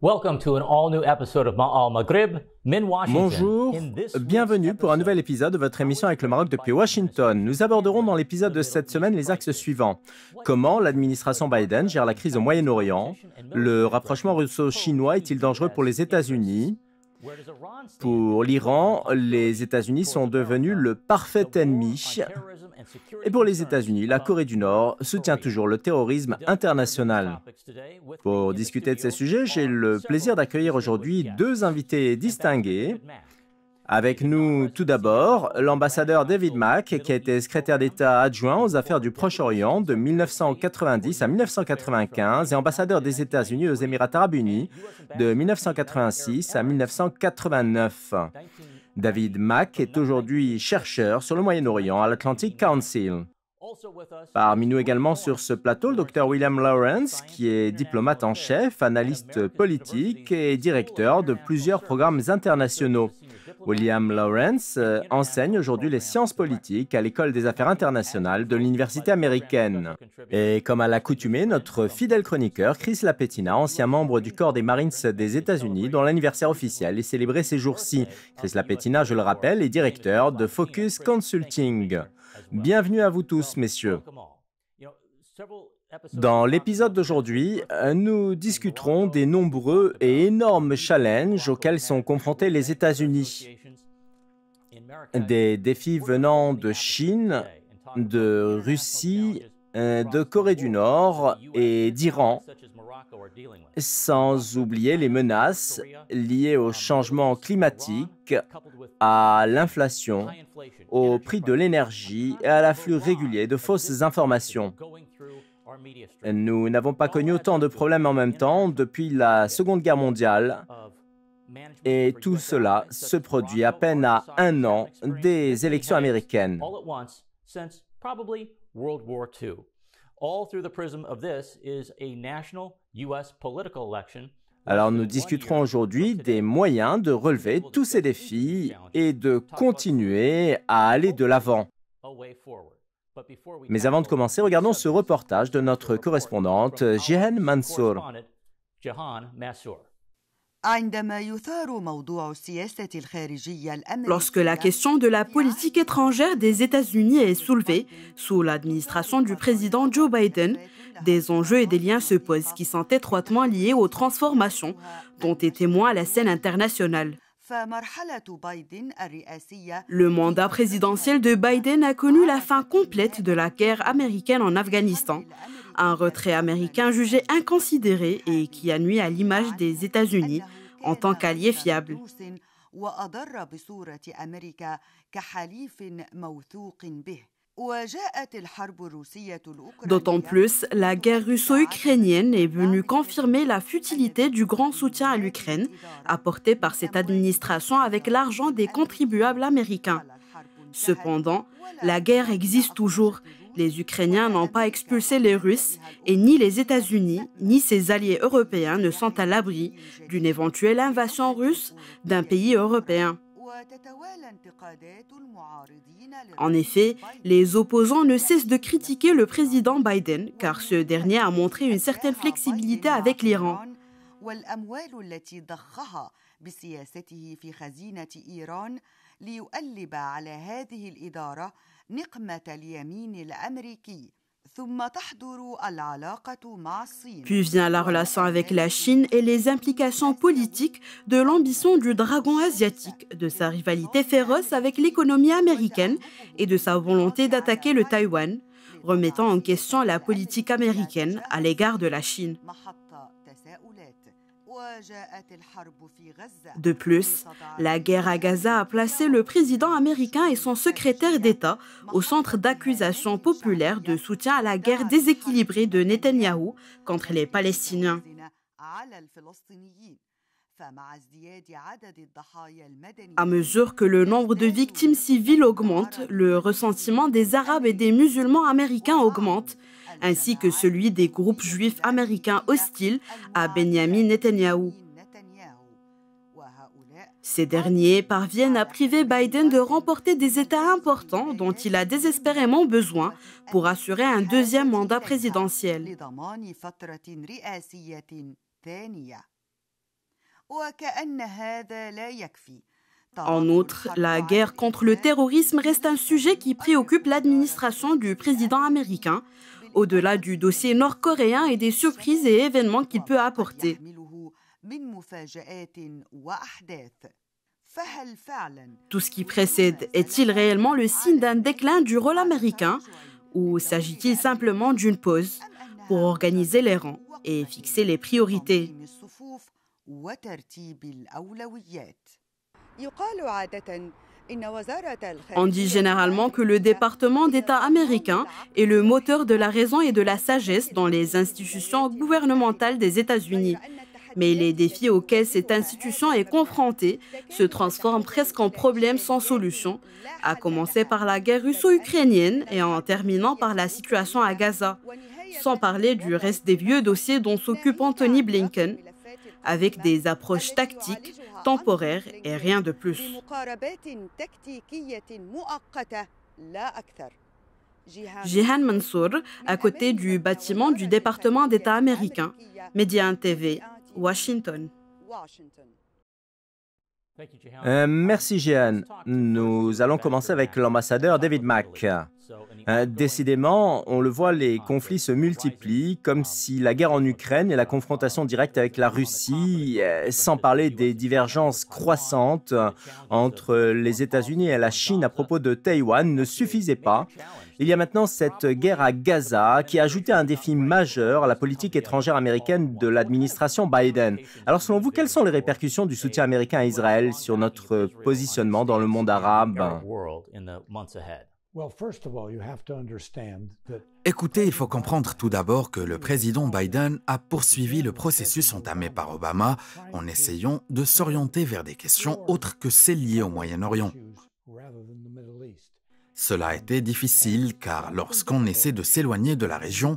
Welcome Bonjour, bienvenue pour un nouvel épisode de votre émission avec le Maroc depuis Washington. Nous aborderons dans l'épisode de cette semaine les axes suivants. Comment l'administration Biden gère la crise au Moyen-Orient Le rapprochement russo-chinois est-il dangereux pour les États-Unis pour l'Iran, les États-Unis sont devenus le parfait ennemi. Et pour les États-Unis, la Corée du Nord soutient toujours le terrorisme international. Pour discuter de ces sujets, j'ai le plaisir d'accueillir aujourd'hui deux invités distingués avec nous, tout d'abord, l'ambassadeur David Mack, qui a été secrétaire d'État adjoint aux affaires du Proche-Orient de 1990 à 1995 et ambassadeur des États-Unis aux Émirats arabes unis de 1986 à 1989. David Mack est aujourd'hui chercheur sur le Moyen-Orient à l'Atlantic Council. Parmi nous également sur ce plateau, le docteur William Lawrence, qui est diplomate en chef, analyste politique et directeur de plusieurs programmes internationaux. Euh, William Lawrence enseigne aujourd'hui les sciences politiques à l'École des affaires internationales de l'Université américaine. Et comme à l'accoutumée, notre fidèle chroniqueur Chris Lapetina, ancien membre du corps des Marines des États-Unis, dont l'anniversaire officiel est célébré ces jours-ci. Chris Lapetina, je le rappelle, est directeur de Focus Consulting. Bienvenue à vous tous, messieurs. Dans l'épisode d'aujourd'hui, euh, nous discuterons des nombreux et énormes challenges auxquels sont confrontés les États-Unis des défis venant de Chine, de Russie, euh, de Corée du Nord et d'Iran, sans oublier les menaces liées au changement climatique, à l'inflation, au prix de l'énergie et à l'afflux régulier de fausses informations. Nous n'avons pas connu autant de problèmes en même temps depuis la Seconde Guerre mondiale, et tout cela se produit à peine à un an des élections américaines. Alors nous discuterons aujourd'hui des moyens de relever tous ces défis et de continuer à aller de l'avant. Mais avant de commencer, regardons ce reportage de notre correspondante Jehan Mansour. Lorsque la question de la politique étrangère des États-Unis est soulevée sous l'administration du président Joe Biden, des enjeux et des liens se posent qui sont étroitement liés aux transformations dont est témoin la scène internationale. Le mandat présidentiel de Biden a connu la fin complète de la guerre américaine en Afghanistan, un retrait américain jugé inconsidéré et qui a nuit à l'image des États-Unis en tant qu'allié fiable. D'autant plus, la guerre russo-ukrainienne est venue confirmer la futilité du grand soutien à l'Ukraine apporté par cette administration avec l'argent des contribuables américains. Cependant, la guerre existe toujours les Ukrainiens n'ont pas expulsé les Russes et ni les États-Unis ni ses alliés européens ne sont à l'abri d'une éventuelle invasion russe d'un pays européen. En effet, les opposants ne cessent de critiquer le président Biden car ce dernier a montré une certaine flexibilité avec l'Iran. Puis vient la relation avec la Chine et les implications politiques de l'ambition du dragon asiatique, de sa rivalité féroce avec l'économie américaine et de sa volonté d'attaquer le Taïwan, remettant en question la politique américaine à l'égard de la Chine. De plus, la guerre à Gaza a placé le président américain et son secrétaire d'État au centre d'accusations populaires de soutien à la guerre déséquilibrée de Netanyahu contre les Palestiniens. À mesure que le nombre de victimes civiles augmente, le ressentiment des Arabes et des musulmans américains augmente, ainsi que celui des groupes juifs américains hostiles à Benjamin Netanyahu. Ces derniers parviennent à priver Biden de remporter des États importants dont il a désespérément besoin pour assurer un deuxième mandat présidentiel. En outre, la guerre contre le terrorisme reste un sujet qui préoccupe l'administration du président américain, au-delà du dossier nord-coréen et des surprises et événements qu'il peut apporter. Tout ce qui précède est-il réellement le signe d'un déclin du rôle américain ou s'agit-il simplement d'une pause pour organiser les rangs et fixer les priorités on dit généralement que le département d'État américain est le moteur de la raison et de la sagesse dans les institutions gouvernementales des États-Unis. Mais les défis auxquels cette institution est confrontée se transforment presque en problèmes sans solution, à commencer par la guerre russo-ukrainienne et en terminant par la situation à Gaza, sans parler du reste des vieux dossiers dont s'occupe Anthony Blinken, avec des approches tactiques, temporaires et rien de plus. Jihan Mansour, à côté du bâtiment du département d'État américain, Median TV, Washington. Euh, merci Jihan. Nous allons commencer avec l'ambassadeur David Mack. Euh, décidément, on le voit, les conflits se multiplient, comme si la guerre en Ukraine et la confrontation directe avec la Russie, euh, sans parler des divergences croissantes entre les États-Unis et la Chine à propos de Taïwan, ne suffisaient pas. Il y a maintenant cette guerre à Gaza qui a ajouté un défi majeur à la politique étrangère américaine de l'administration Biden. Alors selon vous, quelles sont les répercussions du soutien américain à Israël sur notre positionnement dans le monde arabe Écoutez, il faut comprendre tout d'abord que le président Biden a poursuivi le processus entamé par Obama en essayant de s'orienter vers des questions autres que celles liées au Moyen-Orient. Cela a été difficile car lorsqu'on essaie de s'éloigner de la région,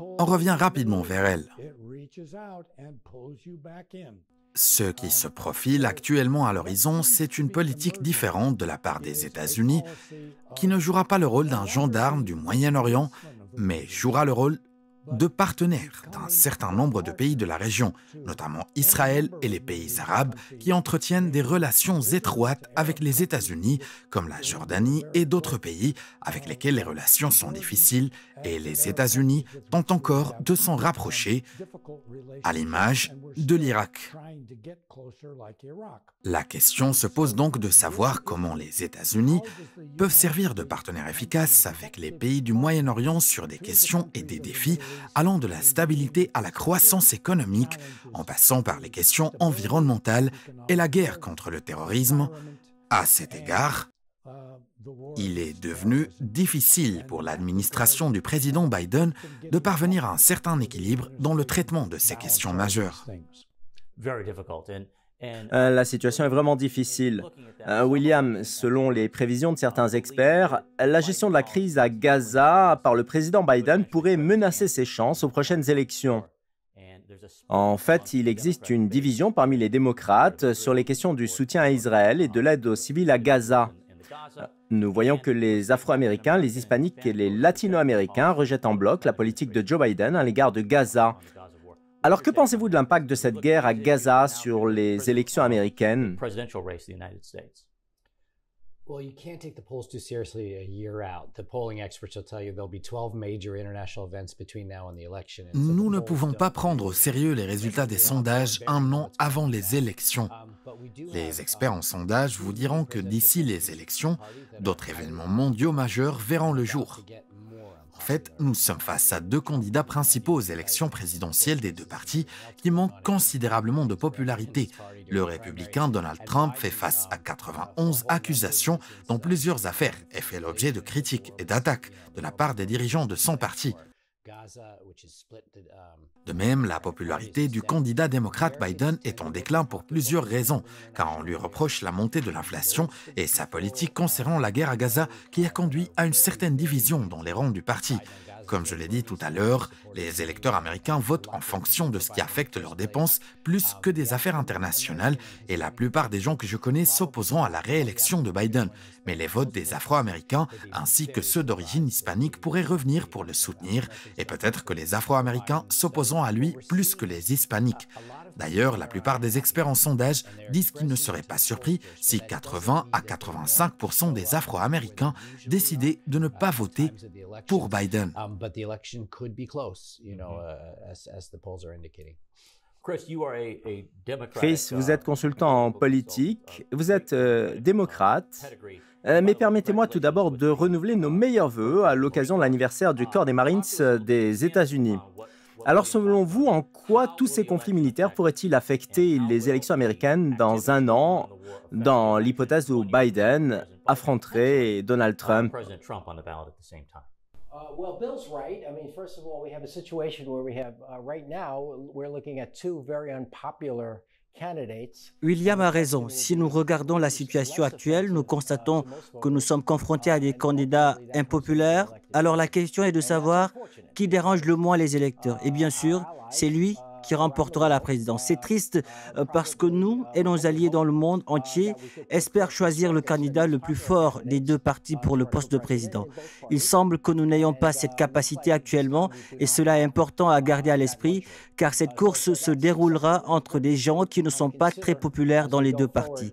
on revient rapidement vers elle. Ce qui se profile actuellement à l'horizon, c'est une politique différente de la part des États-Unis, qui ne jouera pas le rôle d'un gendarme du Moyen-Orient, mais jouera le rôle de partenaire d'un certain nombre de pays de la région, notamment Israël et les pays arabes, qui entretiennent des relations étroites avec les États-Unis, comme la Jordanie et d'autres pays avec lesquels les relations sont difficiles et les États-Unis tentent encore de s'en rapprocher, à l'image de l'Irak. La question se pose donc de savoir comment les États-Unis peuvent servir de partenaire efficace avec les pays du Moyen-Orient sur des questions et des défis allant de la stabilité à la croissance économique, en passant par les questions environnementales et la guerre contre le terrorisme. À cet égard, il est devenu difficile pour l'administration du président Biden de parvenir à un certain équilibre dans le traitement de ces questions majeures. Euh, la situation est vraiment difficile. Euh, William, selon les prévisions de certains experts, la gestion de la crise à Gaza par le président Biden pourrait menacer ses chances aux prochaines élections. En fait, il existe une division parmi les démocrates sur les questions du soutien à Israël et de l'aide aux civils à Gaza. Nous voyons que les Afro-Américains, les Hispaniques et les Latino-Américains rejettent en bloc la politique de Joe Biden à l'égard de Gaza. Alors que pensez-vous de l'impact de cette guerre à Gaza sur les élections américaines Well, you can't take the polls too seriously a year out. The polling experts will tell you there'll be major international events between now and the election. Nous ne pouvons pas prendre au sérieux les résultats des sondages un an avant les élections. Um, les experts en um, sondage vous diront que d'ici les élections, d'autres événements mondiaux majeurs verront le jour. En fait, nous sommes face à deux candidats principaux aux élections présidentielles des deux partis qui manquent considérablement de popularité le républicain Donald Trump fait face à 91 accusations dans plusieurs affaires et fait l'objet de critiques et d'attaques de la part des dirigeants de son parti. De même, la popularité du candidat démocrate Biden est en déclin pour plusieurs raisons, car on lui reproche la montée de l'inflation et sa politique concernant la guerre à Gaza qui a conduit à une certaine division dans les rangs du parti. Comme je l'ai dit tout à l'heure, les électeurs américains votent en fonction de ce qui affecte leurs dépenses plus que des affaires internationales et la plupart des gens que je connais s'opposeront à la réélection de Biden. Mais les votes des Afro-Américains ainsi que ceux d'origine hispanique pourraient revenir pour le soutenir et peut-être que les Afro-Américains s'opposeront à lui plus que les Hispaniques. D'ailleurs, la plupart des experts en sondage disent qu'ils ne seraient pas surpris si 80 à 85 des Afro-Américains décidaient de ne pas voter pour Biden. Chris, vous êtes consultant en uh, politique, vous êtes euh, démocrate, uh, euh, mais permettez-moi tout d'abord de renouveler nos meilleurs voeux à l'occasion de l'anniversaire du corps des Marines euh, des États-Unis. Alors selon vous, en quoi tous ces conflits militaires pourraient-ils affecter les élections américaines dans un an, dans l'hypothèse où Biden affronterait Donald Trump William a raison. Si nous regardons la situation actuelle, nous constatons que nous sommes confrontés à des candidats impopulaires. Alors la question est de savoir qui dérange le moins les électeurs. Et bien uh, sûr, c'est lui qui remportera la présidence. C'est triste euh, parce que nous et nos alliés dans le monde entier espèrent choisir le candidat le plus fort des deux partis pour le poste de président. Il semble que nous n'ayons pas cette capacité actuellement et cela est important à garder à l'esprit car cette course se déroulera entre des gens qui ne sont pas très populaires dans les deux partis.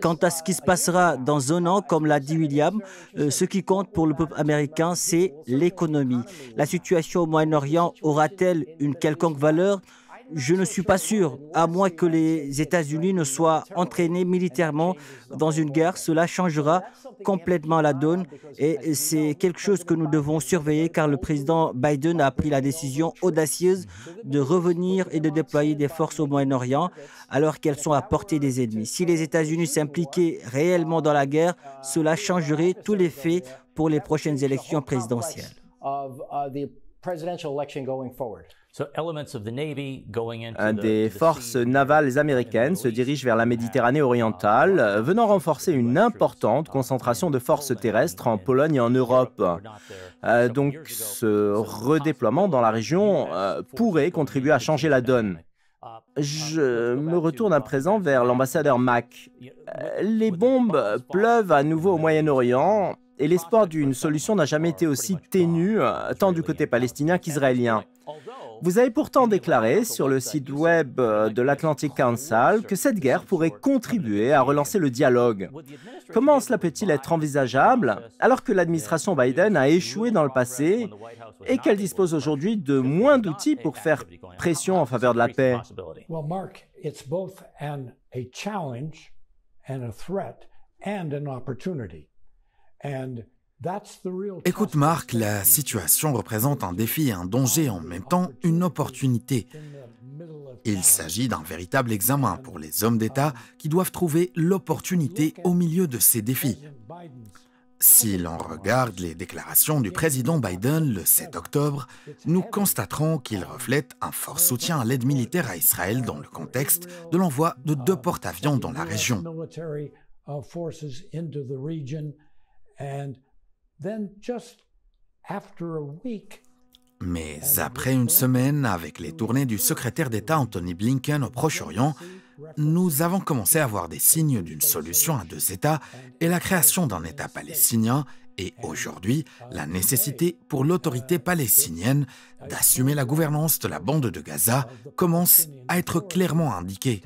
Quant à ce qui se uh, passera dans un uh, an, comme l'a dit William, euh, ce qui compte pour le peuple américain, c'est l'économie. La situation au Moyen-Orient aura-t-elle une quelconque valeur je ne suis pas sûr, à moins que les États-Unis ne soient entraînés militairement dans une guerre, cela changera complètement la donne et c'est quelque chose que nous devons surveiller car le président Biden a pris la décision audacieuse de revenir et de déployer des forces au Moyen-Orient alors qu'elles sont à portée des ennemis. Si les États-Unis s'impliquaient réellement dans la guerre, cela changerait tous les faits pour les prochaines élections présidentielles. Uh, des forces navales américaines se dirigent vers la Méditerranée uh, orientale, uh, venant renforcer une importante concentration de forces terrestres en Pologne et en Europe. Uh, donc ce redéploiement dans la région pourrait contribuer à changer la donne. Je me retourne à présent vers l'ambassadeur Mack. Les bombes pleuvent à nouveau au Moyen-Orient et l'espoir d'une solution n'a jamais été aussi ténu tant du côté palestinien qu'israélien. Vous avez pourtant déclaré sur le site web euh, de l'Atlantic Council que cette guerre pourrait contribuer à relancer le dialogue. Comment cela peut-il être envisageable alors que l'administration Biden a échoué dans le passé et qu'elle dispose aujourd'hui de moins d'outils pour faire pression en faveur de la paix Écoute Marc, la situation représente un défi et un danger en même temps, une opportunité. Il s'agit d'un véritable examen pour les hommes d'État qui doivent trouver l'opportunité au milieu de ces défis. Si l'on regarde les déclarations du président Biden le 7 octobre, nous constaterons qu'il reflète un fort soutien à l'aide militaire à Israël dans le contexte de l'envoi de deux porte-avions dans la région. Uh, mais après une semaine avec les tournées du secrétaire d'État Anthony Blinken au Proche-Orient, nous avons commencé à voir des signes d'une solution à deux États et la création d'un État palestinien et aujourd'hui la nécessité pour l'autorité palestinienne d'assumer la gouvernance de la bande de Gaza commence à être clairement indiquée.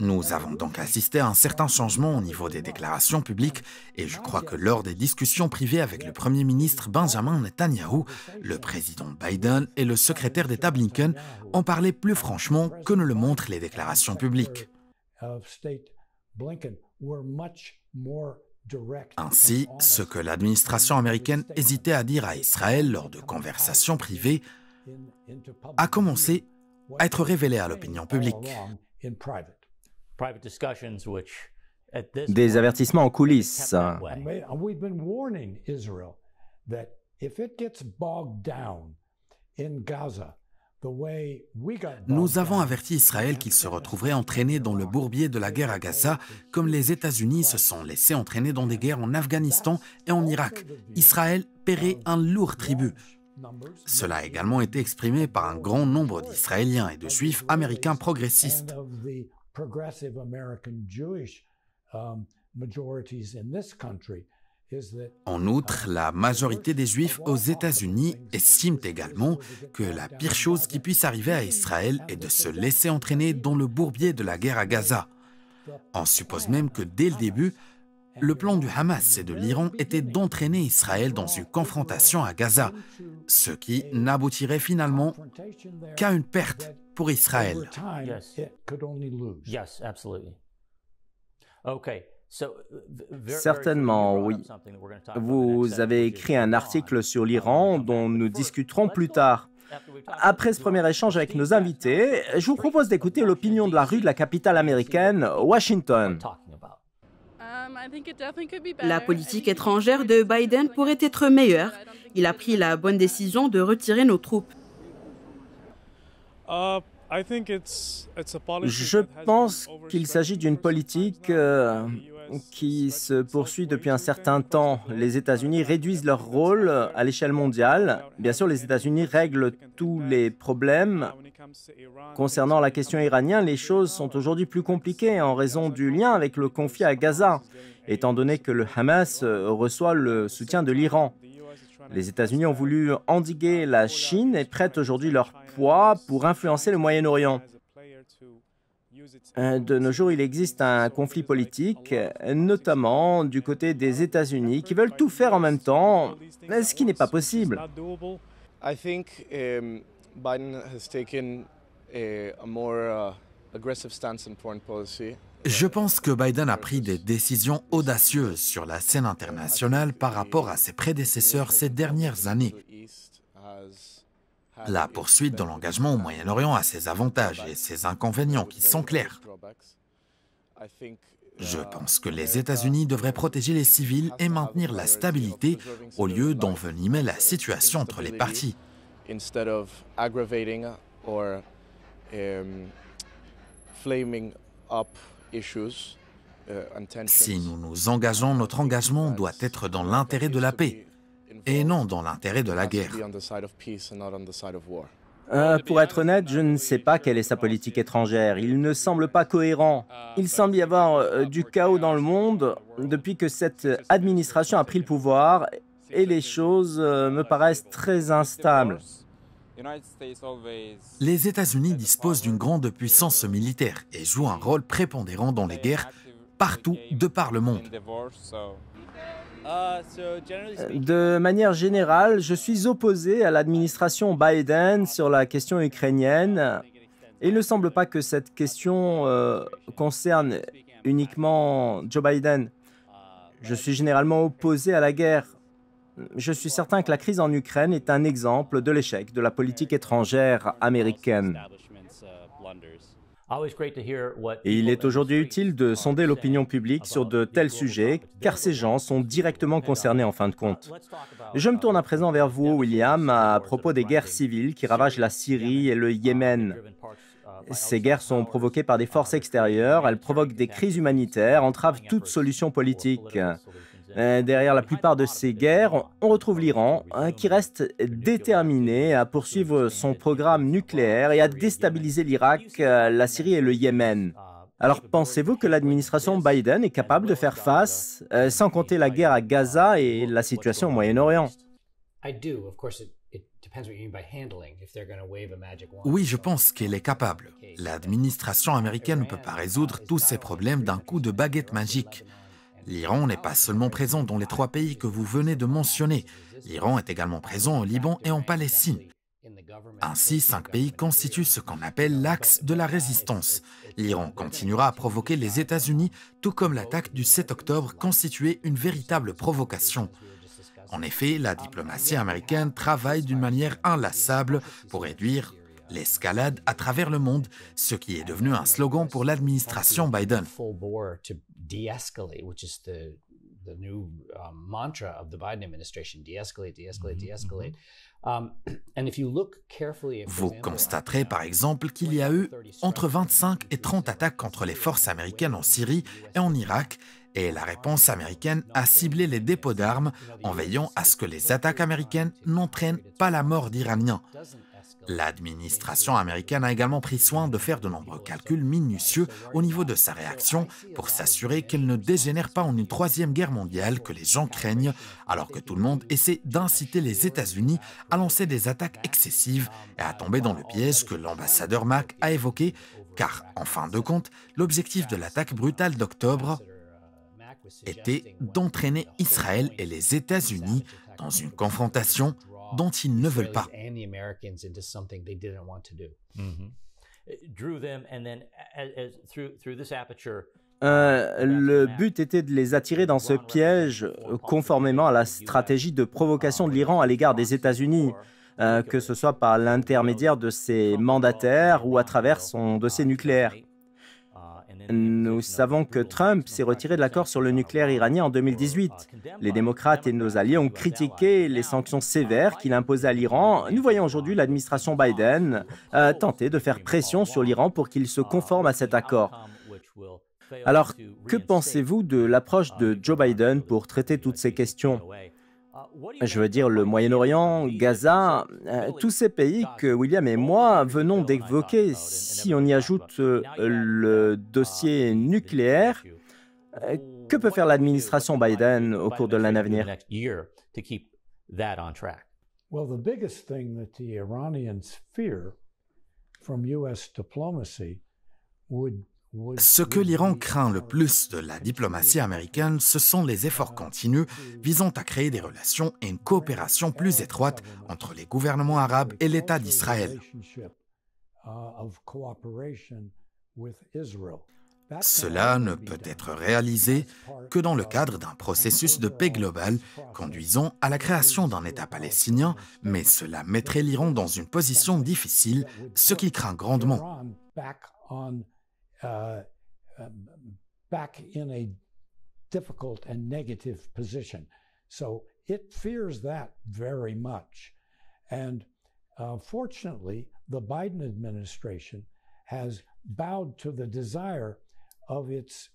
Nous avons donc assisté à un certain changement au niveau des déclarations publiques et je crois que lors des discussions privées avec le Premier ministre Benjamin Netanyahu, le président Biden et le secrétaire d'État Blinken ont parlé plus franchement que ne le montrent les déclarations publiques. Ainsi, ce que l'administration américaine hésitait à dire à Israël lors de conversations privées a commencé à être révélé à l'opinion publique. Des avertissements en coulisses. Nous avons averti Israël qu'il se retrouverait entraîné dans le bourbier de la guerre à Gaza, comme les États-Unis se sont laissés entraîner dans des guerres en Afghanistan et en Irak. Israël paierait un lourd tribut. Cela a également été exprimé par un grand nombre d'Israéliens et de Juifs américains progressistes. En outre, um, la majorité des Juifs aux États-Unis estiment également que la pire chose qui puisse arriver à Israël est de se laisser entraîner dans le bourbier de la guerre à Gaza. On suppose même que dès le début, le plan du Hamas et de l'Iran était d'entraîner Israël dans une confrontation à Gaza, ce qui n'aboutirait finalement qu'à une perte pour Israël. Certainement, oui. Vous avez écrit un article sur l'Iran dont nous discuterons plus tard. Après ce premier échange avec nos invités, je vous propose d'écouter l'opinion de la rue de la capitale américaine, Washington. Um, la politique étrangère de Biden pourrait être meilleure. Il a pris la bonne décision de retirer nos troupes. Uh, Je pense qu'il s'agit d'une politique uh, euh, qui se poursuit depuis un certain temps. Les États-Unis réduisent leur rôle à l'échelle mondiale. Bien sûr, les États-Unis règlent tous les problèmes Concernant la question iranienne, les choses sont aujourd'hui plus compliquées en raison du lien avec le conflit à Gaza, étant donné que le Hamas euh, reçoit le soutien de l'Iran. Les États-Unis ont voulu endiguer la Chine et prêtent aujourd'hui leur poids pour influencer le Moyen-Orient. Euh, de nos jours, il existe un conflit politique, notamment du côté des États-Unis, qui veulent tout faire en même temps, ce qui n'est pas possible. Um, je pense que Biden a pris des décisions audacieuses sur la scène internationale par rapport à ses prédécesseurs ces dernières années. La poursuite de l'engagement au Moyen-Orient a ses avantages et ses inconvénients qui sont clairs. Je pense que les États-Unis devraient protéger les civils et maintenir la stabilité au lieu d'envenimer la situation entre les partis of um, uh, Si nous nous engageons, notre engagement doit être dans l'intérêt de la paix et non dans l'intérêt de la guerre. Euh, pour être honnête, je ne sais pas quelle est sa politique étrangère. Il ne semble pas cohérent. Il semble y avoir euh, du chaos dans le monde depuis que cette administration a pris le pouvoir et les choses euh, me paraissent très instables. Les États-Unis disposent d'une grande puissance militaire et jouent un rôle prépondérant dans les guerres partout de par le monde. Uh, euh, de manière générale, je suis opposé à l'administration Biden sur la question ukrainienne. Il ne semble pas que cette question euh, concerne uniquement Joe Biden. Je suis généralement opposé à la guerre je suis certain que la crise en Ukraine est un exemple de l'échec de la politique étrangère américaine. Et il est aujourd'hui utile de sonder l'opinion publique sur de tels sujets, car ces gens sont directement concernés en fin de compte. Je me tourne à présent vers vous, William, à propos des guerres civiles qui ravagent la Syrie et le Yémen. Ces guerres sont provoquées par des forces extérieures, elles provoquent des crises humanitaires, entravent toute solution politique. Euh, derrière la plupart de ces guerres, on retrouve l'Iran, euh, qui reste déterminé à poursuivre son programme nucléaire et à déstabiliser l'Irak, euh, la Syrie et le Yémen. Alors pensez-vous que l'administration Biden est capable de faire face, sans compter la guerre à Gaza et la situation au Moyen-Orient oui, je pense qu'elle est capable. L'administration américaine ne peut pas résoudre tous ces problèmes d'un coup de baguette magique. L'Iran n'est pas seulement présent dans les trois pays que vous venez de mentionner, l'Iran est également présent au Liban et en Palestine. Ainsi, cinq pays constituent ce qu'on appelle l'axe de la résistance. L'Iran continuera à provoquer les États-Unis, tout comme l'attaque du 7 octobre constituait une véritable provocation. En effet, la diplomatie américaine travaille d'une manière inlassable pour réduire l'escalade à travers le monde, ce qui est devenu un slogan pour l'administration Biden vous constaterez par exemple qu'il y a eu entre 25 et 30 attaques contre les forces américaines en Syrie et en Irak. Et la réponse américaine a ciblé les dépôts d'armes en veillant à ce que les attaques américaines n'entraînent pas la mort d'Iraniens. L'administration américaine a également pris soin de faire de nombreux calculs minutieux au niveau de sa réaction pour s'assurer qu'elle ne dégénère pas en une troisième guerre mondiale que les gens craignent, alors que tout le monde essaie d'inciter les États-Unis à lancer des attaques excessives et à tomber dans le piège que l'ambassadeur Mac a évoqué, car en fin de compte, l'objectif de l'attaque brutale d'octobre était d'entraîner Israël et les États-Unis dans une confrontation dont ils ne veulent pas. le but était de les attirer dans ce piège euh, conformément à la stratégie de provocation uh, de l'Iran à l'égard des États-Unis, euh, que ce soit par l'intermédiaire de ses mandataires ou à travers son dossier nucléaire. Nous savons que Trump s'est retiré de l'accord sur le nucléaire iranien en 2018. Les démocrates et nos alliés ont critiqué les sanctions sévères qu'il imposait à l'Iran. Nous voyons aujourd'hui l'administration Biden euh, tenter de faire pression sur l'Iran pour qu'il se conforme à cet accord. Alors, que pensez-vous de l'approche de Joe Biden pour traiter toutes ces questions je veux dire le Moyen-Orient, Gaza, euh, tous ces pays que William et moi venons d'évoquer, si on y ajoute euh, le dossier nucléaire, euh, que peut faire l'administration Biden au cours de l'année à venir ce que l'Iran craint le plus de la diplomatie américaine, ce sont les efforts continus visant à créer des relations et une coopération plus étroite entre les gouvernements arabes et l'État d'Israël. Cela ne peut être réalisé que dans le cadre d'un processus de paix global conduisant à la création d'un État palestinien, mais cela mettrait l'Iran dans une position difficile, ce qu'il craint grandement. Uh, um, back in a difficult and negative position. So it fears that very much. And uh, fortunately, the Biden administration has bowed to the desire of its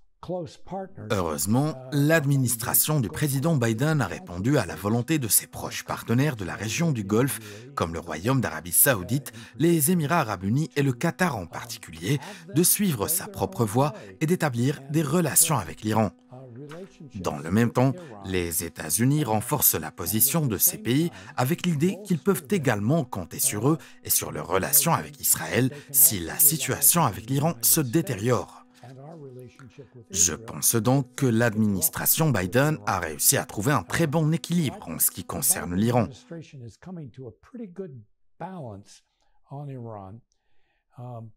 Heureusement, l'administration du président Biden a répondu à la volonté de ses proches partenaires de la région du Golfe, comme le Royaume d'Arabie saoudite, les Émirats arabes unis et le Qatar en particulier, de suivre sa propre voie et d'établir des relations avec l'Iran. Dans le même temps, les États-Unis renforcent la position de ces pays avec l'idée qu'ils peuvent également compter sur eux et sur leurs relations avec Israël si la situation avec l'Iran se détériore. Je pense donc que l'administration Biden a réussi à trouver un très bon équilibre en ce qui concerne l'Iran. Um,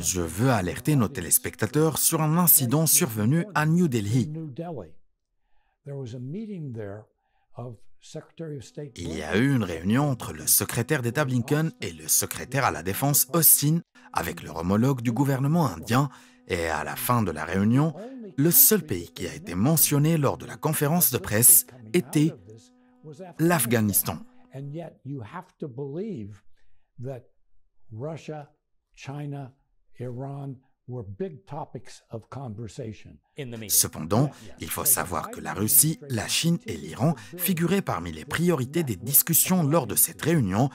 Je veux alerter nos téléspectateurs sur un incident survenu à New Delhi. Il y a eu une réunion entre le secrétaire d'État Blinken et le secrétaire à la Défense Austin avec leur homologue du gouvernement indien et à la fin de la réunion, le seul pays qui a été mentionné lors de la conférence de presse était l'Afghanistan. Cependant, il faut savoir que la Russie, la Chine et l'Iran figuraient parmi les priorités des discussions lors de cette réunion.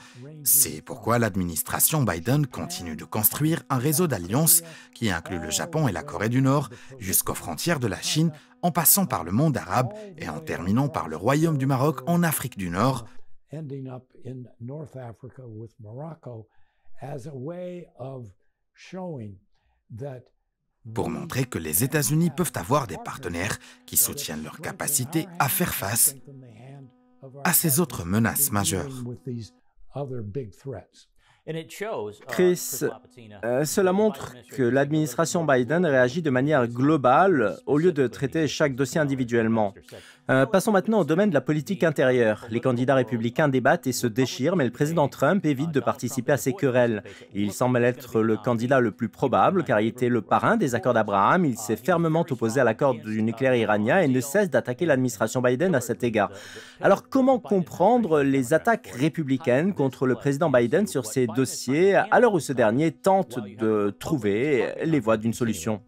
C'est pourquoi l'administration Biden continue de construire un réseau d'alliances qui inclut le Japon et la Corée du Nord jusqu'aux frontières de la Chine en passant par le monde arabe et en terminant par le Royaume du Maroc en Afrique du Nord pour montrer que les États-Unis peuvent avoir des partenaires qui soutiennent leur capacité à faire face à ces autres menaces majeures. Uh, Chris, euh, cela montre que l'administration Biden réagit de manière globale au lieu de traiter chaque dossier individuellement. Euh, passons maintenant au domaine de la politique intérieure. Les candidats républicains débattent et se déchirent, mais le président Trump évite de participer à ces querelles. Il semble être le candidat le plus probable car il était le parrain des accords d'Abraham, il s'est fermement opposé à l'accord du nucléaire iranien et ne cesse d'attaquer l'administration Biden à cet égard. Alors comment comprendre les attaques républicaines contre le président Biden sur ces dossiers à l'heure où ce dernier tente de trouver les voies d'une solution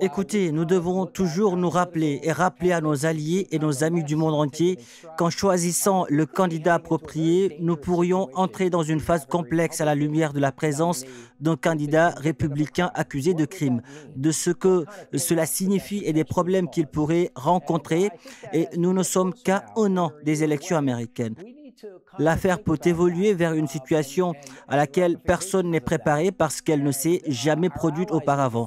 Écoutez, nous devons toujours nous rappeler et rappeler à nos alliés et nos amis du monde entier qu'en choisissant le candidat approprié, nous pourrions entrer dans une phase complexe à la lumière de la présence d'un candidat républicain accusé de crime, de ce que cela signifie et des problèmes qu'il pourrait uh, rencontrer. Et nous ne sommes qu'à un an des élections américaines. L'affaire peut évoluer vers une situation à laquelle personne n'est préparé parce qu'elle ne s'est jamais produite auparavant.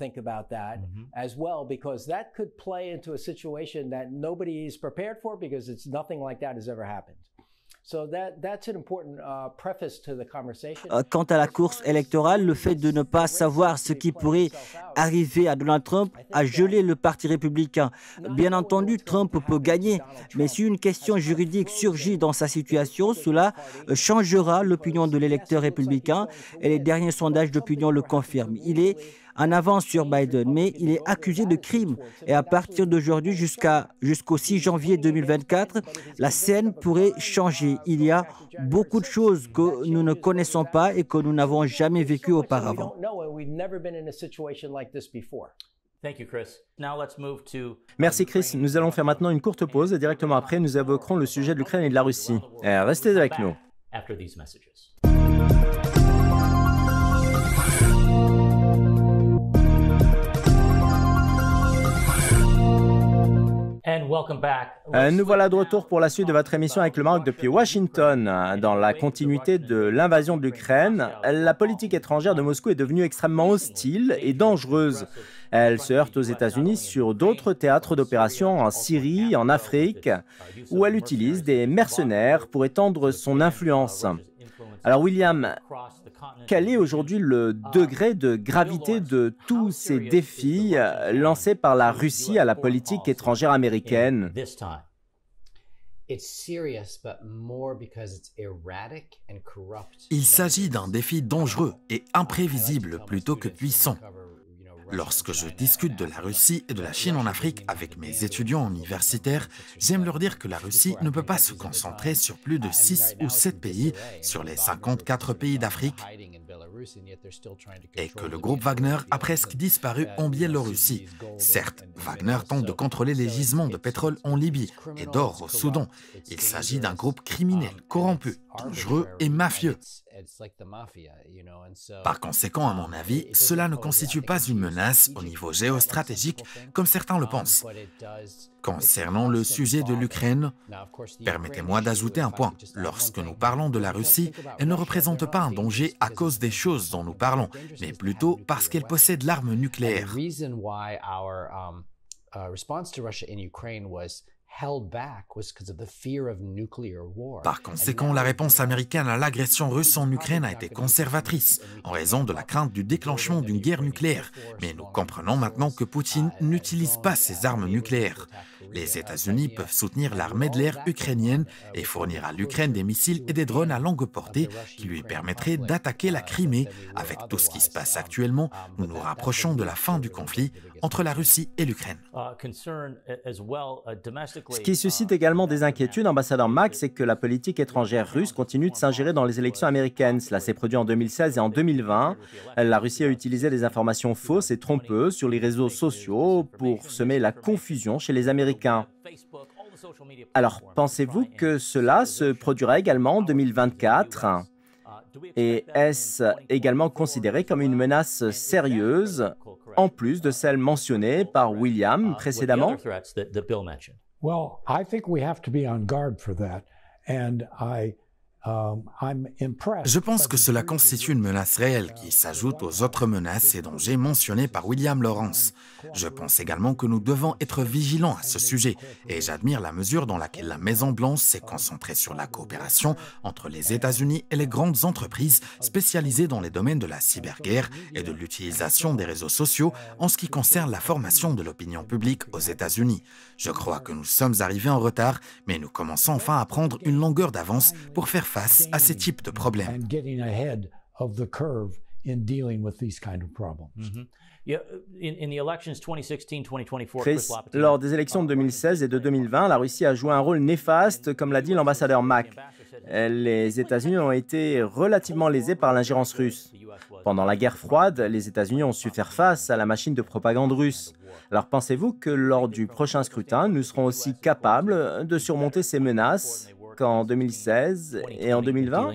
Quant à la course électorale, le fait de ne pas savoir ce qui pourrait arriver à Donald Trump a gelé le Parti républicain. Bien entendu, Trump peut gagner, mais si une question juridique surgit dans sa situation, cela euh, changera l'opinion de l'électeur républicain et les derniers sondages d'opinion le confirment. Il est en avance sur Biden, mais il est accusé de crime. Et à partir d'aujourd'hui jusqu'à, jusqu'au 6 janvier 2024, la scène pourrait changer. Il y a beaucoup de choses que nous ne connaissons pas et que nous n'avons jamais vécues auparavant. Merci Chris. Nous allons faire maintenant une courte pause et directement après, nous évoquerons le sujet de l'Ukraine et de la Russie. Eh, restez avec nous. Euh, nous voilà de retour pour la suite de votre émission avec le Maroc depuis Washington. Dans la continuité de l'invasion de l'Ukraine, la politique étrangère de Moscou est devenue extrêmement hostile et dangereuse. Elle se heurte aux États-Unis sur d'autres théâtres d'opération en Syrie, en Afrique, où elle utilise des mercenaires pour étendre son influence. Alors William, quel est aujourd'hui le degré de gravité de tous ces défis euh, lancés par la Russie à la politique étrangère américaine il s'agit d'un défi dangereux et imprévisible plutôt que puissant, Lorsque je discute de la Russie et de la Chine en Afrique avec mes étudiants universitaires, j'aime leur dire que la Russie ne peut pas se concentrer sur plus de 6 ou 7 pays sur les 54 pays d'Afrique et que le groupe Wagner a presque disparu en Biélorussie. Certes, Wagner tente de contrôler les gisements de pétrole en Libye et d'or au Soudan. Il s'agit d'un groupe criminel, corrompu, dangereux et mafieux. Par conséquent, à mon avis, cela ne constitue pas une menace au niveau géostratégique comme certains le pensent. Um, Concernant le sujet de l'Ukraine, permettez-moi d'ajouter un point. Lorsque nous parlons de la Russie, elle ne représente pas un danger à cause des choses dont nous parlons, mais plutôt parce qu'elle possède l'arme nucléaire. Par conséquent, la réponse américaine à l'agression russe en Ukraine a été conservatrice en raison de la crainte du déclenchement d'une guerre nucléaire. Mais nous comprenons maintenant que Poutine n'utilise pas ses armes nucléaires. Les États-Unis peuvent soutenir l'armée de l'air ukrainienne uh, et fournir à l'Ukraine des missiles et des drones à longue portée qui lui permettraient d'attaquer la uh, Crimée. Avec tout ce qui se passe um, actuellement, um, nous nous rapprochons de la fin du conflit entre la Russie et l'Ukraine. Uh, uh, Ce qui suscite uh, également des inquiétudes, ambassadeur Max, c'est que la politique étrangère russe continue de s'ingérer dans les élections américaines. Cela s'est produit en 2016 et en 2020. La Russie a utilisé des informations fausses et trompeuses sur les réseaux sociaux pour semer la confusion chez les Américains. Alors, pensez-vous que cela se produira également en 2024 et est-ce également considéré comme une menace sérieuse, en plus de celle mentionnée par William uh, précédemment And Um, Je pense que cela constitue une menace réelle qui s'ajoute uh, aux autres menaces et dangers mentionnés par William Lawrence. Je pense également que nous devons être vigilants à ce sujet et j'admire la mesure dans laquelle la Maison-Blanche s'est concentrée sur la coopération entre les États-Unis et les grandes entreprises spécialisées dans les domaines de la cyberguerre et de l'utilisation des réseaux sociaux en ce qui concerne la formation de l'opinion publique aux États-Unis. Je crois que nous sommes arrivés en retard, mais nous commençons enfin à prendre une longueur d'avance pour faire face à ces types de problèmes. lors des élections de 2016 et de 2020, la Russie a joué un rôle néfaste, comme l'a dit l'ambassadeur Mack. Euh, les États-Unis ont été relativement lésés par l'ingérence russe. Pendant la guerre froide, les États-Unis ont su faire face à la machine de propagande russe. Alors pensez-vous que lors du prochain scrutin, nous serons aussi capables de surmonter ces menaces en 2016 et en 2020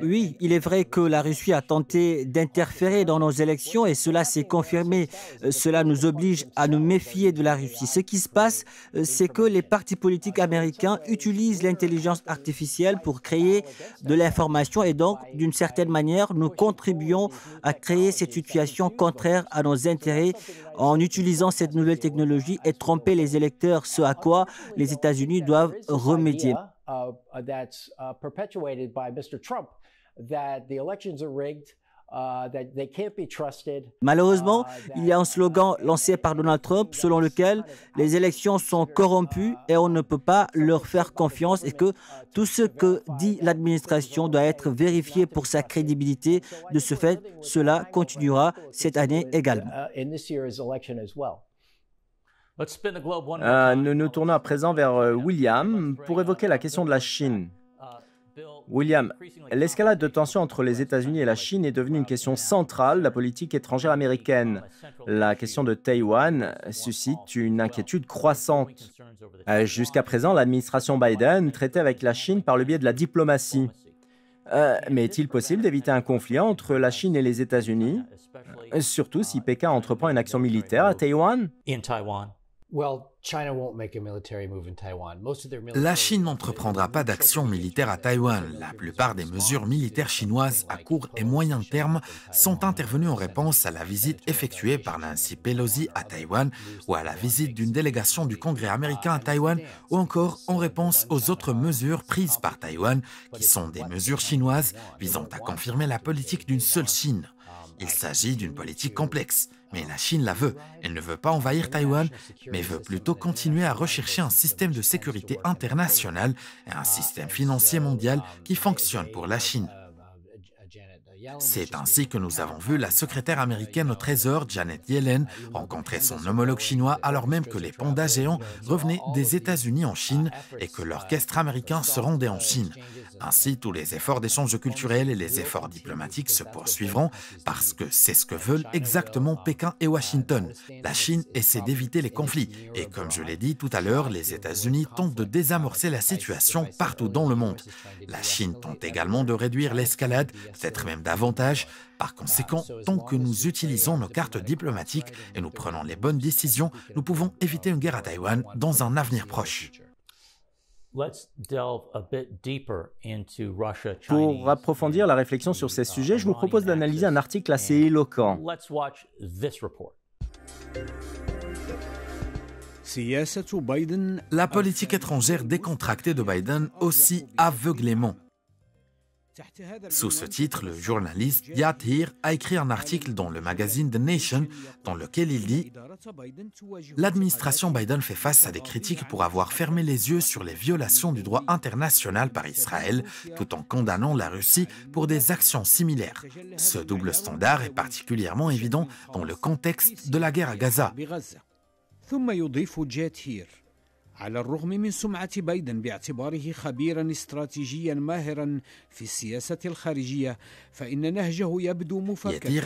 oui, il est vrai que la Russie a tenté d'interférer dans nos élections et cela s'est confirmé. Euh, cela nous oblige à nous méfier de la Russie. Ce qui se passe, euh, c'est que les partis politiques américains utilisent l'intelligence artificielle pour créer de l'information et donc, d'une certaine manière, nous contribuons à créer cette situation contraire à nos intérêts en utilisant cette nouvelle technologie et tromper les électeurs, ce à quoi les États-Unis doivent remédier. Uh, Malheureusement, uh, il y a un uh, slogan lancé par Donald Trump selon lequel les élections sont corrompues et on ne peut pas leur faire confiance et que tout ce que dit l'administration doit être vérifié pour sa crédibilité. De ce fait, cela continuera cette année également. Euh, nous nous tournons à présent vers euh, William pour évoquer la question de la Chine. William, l'escalade de tensions entre les États-Unis et la Chine est devenue une question centrale de la politique étrangère américaine. La question de Taïwan suscite une inquiétude croissante. Jusqu'à présent, l'administration Biden traitait avec la Chine par le biais de la diplomatie. Euh, mais est-il possible d'éviter un conflit entre la Chine et les États-Unis, surtout si Pékin entreprend une action militaire à Taïwan la Chine n'entreprendra pas d'action militaire à Taïwan. La plupart des mesures militaires chinoises à court et moyen terme sont intervenues en réponse à la visite effectuée par Nancy Pelosi à Taïwan ou à la visite d'une délégation du Congrès américain à Taïwan ou encore en réponse aux autres mesures prises par Taïwan qui sont des mesures chinoises visant à confirmer la politique d'une seule Chine. Il s'agit d'une politique complexe. Mais la Chine la veut. Elle ne veut pas envahir Taïwan, mais veut plutôt continuer à rechercher un système de sécurité international et un système financier mondial qui fonctionne pour la Chine. C'est ainsi que nous avons vu la secrétaire américaine au Trésor, Janet Yellen, rencontrer son homologue chinois alors même que les pandas géants revenaient des États-Unis en Chine et que l'orchestre américain se rendait en Chine. Ainsi, tous les efforts d'échange culturels et les efforts diplomatiques se poursuivront parce que c'est ce que veulent exactement Pékin et Washington. La Chine essaie d'éviter les conflits et comme je l'ai dit tout à l'heure, les États-Unis tentent de désamorcer la situation partout dans le monde. La Chine tente également de réduire l'escalade, peut-être même avantage. Par conséquent, bah, tant que nous utilisons nos cartes diplomatiques et nous euh, prenons les bonnes décisions, nous pouvons éviter une guerre à Taïwan dans un avenir proche. Pour approfondir la réflexion sur ces sujets, uh, je vous propose d'analyser un article assez éloquent. La politique étrangère décontractée de Biden aussi aveuglément sous ce titre, le journaliste Yat Hir a écrit un article dans le magazine The Nation dans lequel il dit L'administration Biden fait face à des critiques pour avoir fermé les yeux sur les violations du droit international par Israël tout en condamnant la Russie pour des actions similaires. Ce double standard est particulièrement évident dans le contexte de la guerre à Gaza. على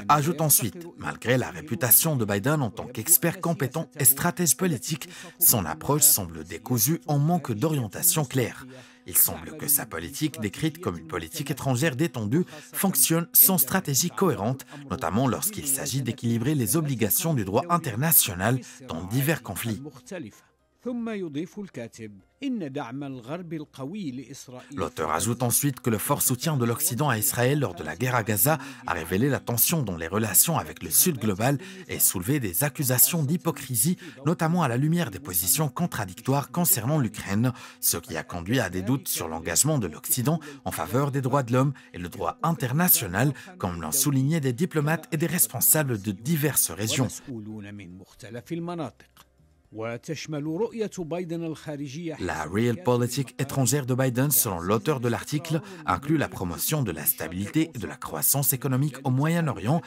ajoute ensuite, malgré la réputation de Biden en tant qu'expert compétent et stratège politique, son approche semble décousue en manque d'orientation claire. Il semble que sa politique, décrite comme une politique étrangère détendue, fonctionne sans stratégie cohérente, notamment lorsqu'il s'agit d'équilibrer les obligations du droit international dans divers conflits. L'auteur ajoute ensuite que le fort soutien de l'Occident à Israël lors de la guerre à Gaza a révélé la tension dont les relations avec le Sud global et soulevé des accusations d'hypocrisie, notamment à la lumière des positions contradictoires concernant l'Ukraine, ce qui a conduit à des doutes sur l'engagement de l'Occident en faveur des droits de l'homme et le droit international, comme l'ont souligné des diplomates et des responsables de diverses régions. La Real Politique étrangère de Biden, selon l'auteur de l'article, inclut la promotion de la stabilité et de la croissance économique au Moyen-Orient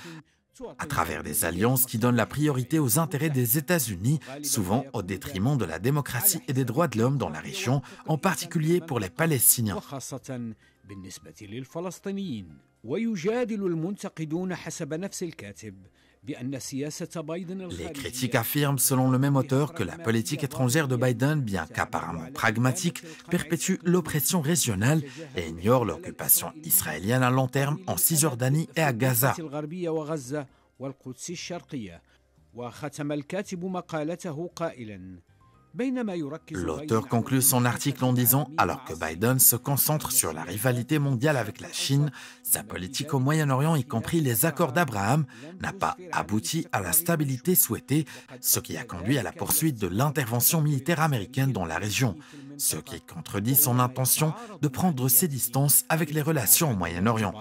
à travers des alliances qui donnent la priorité aux intérêts des États-Unis, souvent au détriment de la démocratie et des droits de l'homme dans la région, en particulier pour les Palestiniens. Les critiques affirment, selon le même auteur, que la politique étrangère de Biden, bien qu'apparemment pragmatique, perpétue l'oppression régionale et ignore l'occupation israélienne à long terme en Cisjordanie et à Gaza. L'auteur conclut son article en disant, alors que Biden se concentre sur la rivalité mondiale avec la Chine, sa politique au Moyen-Orient, y compris les accords d'Abraham, n'a pas abouti à la stabilité souhaitée, ce qui a conduit à la poursuite de l'intervention militaire américaine dans la région, ce qui contredit son intention de prendre ses distances avec les relations au Moyen-Orient.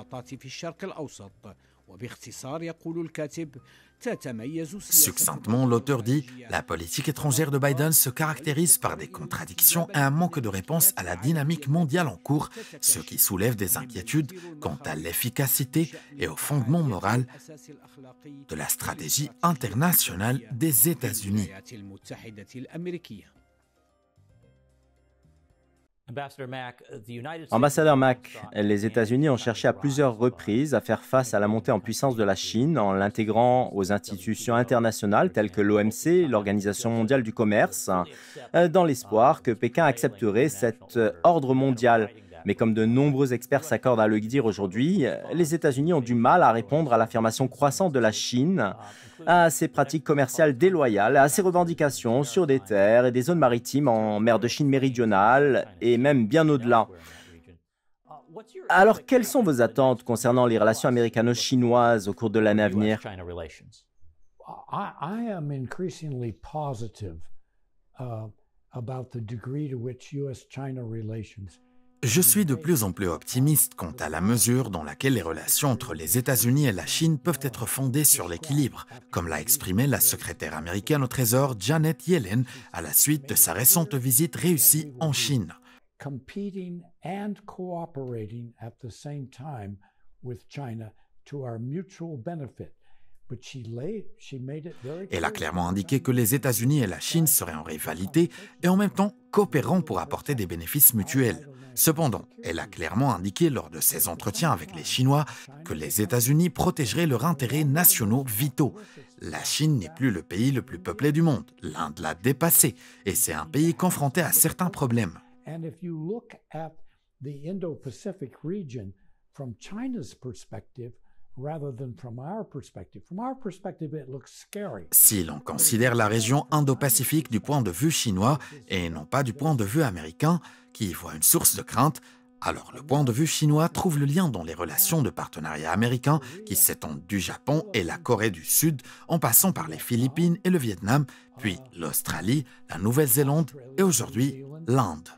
Succinctement, l'auteur dit La politique étrangère de Biden se caractérise par des contradictions et un manque de réponse à la dynamique mondiale en cours, ce qui soulève des inquiétudes quant à l'efficacité et au fondement moral de la stratégie internationale des États-Unis. Euh, Ambassadeur Mac, les États-Unis ont cherché à plusieurs reprises à faire face à la montée en puissance de la Chine en l'intégrant aux institutions internationales telles que l'OMC, l'Organisation mondiale du commerce, euh, dans l'espoir que Pékin accepterait cet euh, ordre mondial mais comme de nombreux experts s'accordent à le dire aujourd'hui, les États-Unis ont du mal à répondre à l'affirmation croissante de la Chine, à ses pratiques commerciales déloyales, à ses revendications sur des terres et des zones maritimes en mer de Chine méridionale et même bien au-delà. Alors, quelles sont vos attentes concernant les relations américano-chinoises au cours de l'année à venir uh, about the degree to which U.S.-China relations je suis de plus en plus optimiste quant à la mesure dans laquelle les relations entre les États-Unis et la Chine peuvent être fondées sur l'équilibre, comme l'a exprimé la secrétaire américaine au Trésor Janet Yellen à la suite de sa récente visite réussie en Chine. Elle a clairement indiqué que les États-Unis et la Chine seraient en rivalité et en même temps coopérant pour apporter des bénéfices mutuels. Cependant, elle a clairement indiqué lors de ses entretiens avec les Chinois que les États-Unis protégeraient leurs intérêts nationaux vitaux. La Chine n'est plus le pays le plus peuplé du monde, l'Inde l'a dépassé, et c'est un pays confronté à certains problèmes. Si l'on considère la région Indo-Pacifique du point de vue chinois et non pas du point de vue américain, qui y voit une source de crainte, alors le point de vue chinois trouve le lien dans les relations de partenariat américain qui s'étendent du Japon et la Corée du Sud en passant par les Philippines et le Vietnam, puis l'Australie, la Nouvelle-Zélande et aujourd'hui l'Inde.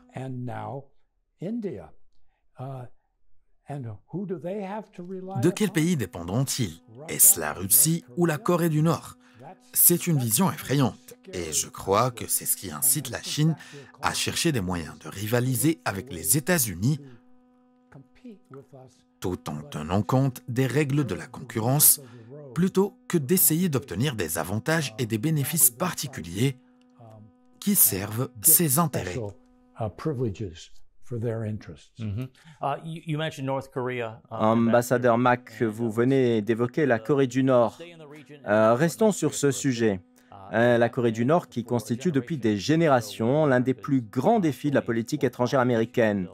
De quel pays dépendront-ils Est-ce la Russie ou la Corée du Nord C'est une vision effrayante et je crois que c'est ce qui incite la Chine à chercher des moyens de rivaliser avec les États-Unis tout en tenant compte des règles de la concurrence plutôt que d'essayer d'obtenir des avantages et des bénéfices particuliers qui servent ses intérêts. Uh, Ambassadeur Mack, uh, vous venez d'évoquer la uh, Corée du Nord. Euh, restons sur ce sujet. Uh, euh, la Corée du Nord qui constitue depuis des générations l'un des plus grands défis de la politique étrangère américaine.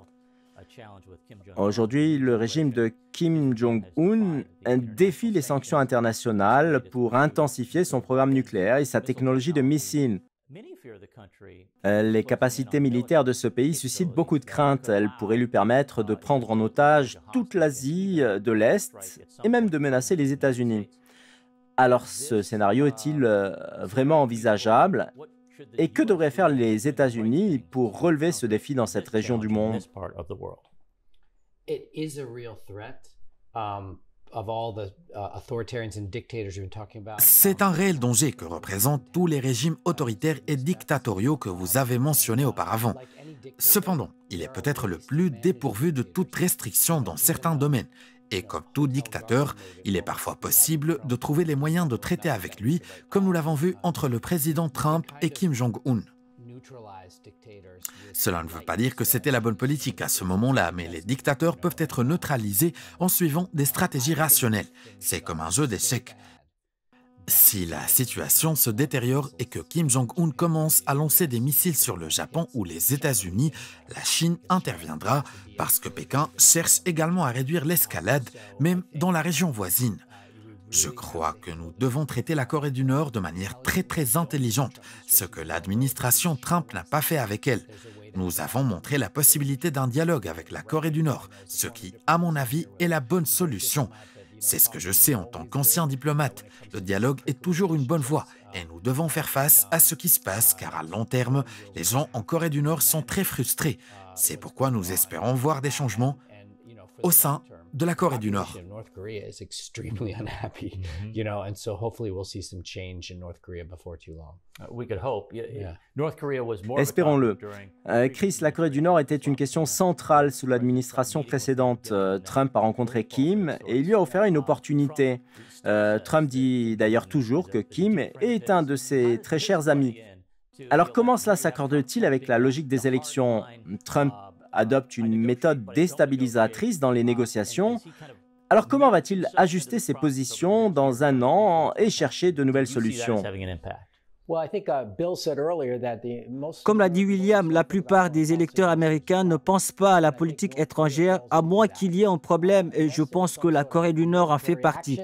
Aujourd'hui, le régime de Kim Jong-un défie les sanctions internationales pour intensifier son programme nucléaire et sa technologie de missiles. Euh, les capacités militaires de ce pays suscitent beaucoup de craintes. Elles pourraient lui permettre de prendre en otage toute l'Asie euh, de l'Est et même de menacer les États-Unis. Alors ce scénario est-il uh, euh, vraiment envisageable Et que devraient faire les États-Unis pour relever ce défi dans cette région du monde c'est un réel danger que représentent tous les régimes autoritaires et dictatoriaux que vous avez mentionnés auparavant. Cependant, il est peut-être le plus dépourvu de toute restriction dans certains domaines. Et comme tout dictateur, il est parfois possible de trouver les moyens de traiter avec lui, comme nous l'avons vu entre le président Trump et Kim Jong-un. Cela ne veut pas dire que c'était la bonne politique à ce moment-là, mais les dictateurs peuvent être neutralisés en suivant des stratégies rationnelles. C'est comme un jeu d'échecs. Si la situation se détériore et que Kim Jong-un commence à lancer des missiles sur le Japon ou les États-Unis, la Chine interviendra parce que Pékin cherche également à réduire l'escalade, même dans la région voisine. Je crois que nous devons traiter la Corée du Nord de manière très très intelligente, ce que l'administration Trump n'a pas fait avec elle. Nous avons montré la possibilité d'un dialogue avec la Corée du Nord, ce qui, à mon avis, est la bonne solution. C'est ce que je sais en tant qu'ancien diplomate. Le dialogue est toujours une bonne voie et nous devons faire face à ce qui se passe car à long terme, les gens en Corée du Nord sont très frustrés. C'est pourquoi nous espérons voir des changements au sein de la Corée du Nord. Espérons-le. Euh, Chris, la Corée du Nord était une question centrale sous l'administration précédente. Euh, Trump a rencontré Kim et lui a offert une opportunité. Euh, Trump dit d'ailleurs toujours que Kim est un de ses très chers amis. Alors comment cela s'accorde-t-il avec la logique des élections Trump adopte une méthode déstabilisatrice dans les négociations, alors comment va-t-il ajuster ses positions dans un an et chercher de nouvelles solutions uh, comme l'a dit William, la plupart des électeurs américains ne pensent pas à la politique étrangère à moins qu'il y ait un problème et je pense que la Corée du Nord en fait partie.